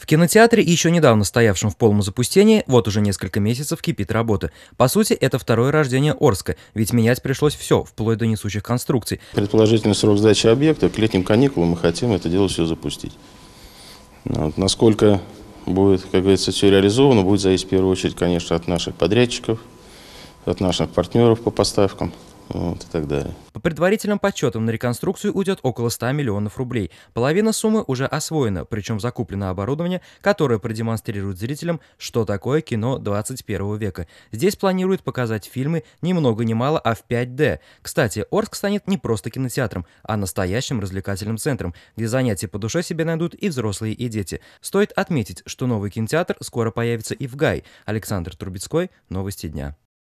В кинотеатре, еще недавно стоявшем в полном запустении, вот уже несколько месяцев кипит работа. По сути, это второе рождение Орска, ведь менять пришлось все, вплоть до несущих конструкций. Предположительный срок сдачи объекта, к летним каникулам мы хотим это дело все запустить. Вот. Насколько будет, как говорится, все реализовано, будет зависеть в первую очередь, конечно, от наших подрядчиков, от наших партнеров по поставкам вот, и так далее. По предварительным подсчетам на реконструкцию уйдет около 100 миллионов рублей. Половина суммы уже освоена, причем закуплено оборудование, которое продемонстрирует зрителям, что такое кино 21 века. Здесь планируют показать фильмы ни много ни мало, а в 5D. Кстати, Орск станет не просто кинотеатром, а настоящим развлекательным центром, где занятия по душе себе найдут и взрослые, и дети. Стоит отметить, что новый кинотеатр скоро появится и в Гай. Александр Трубецкой, Новости дня.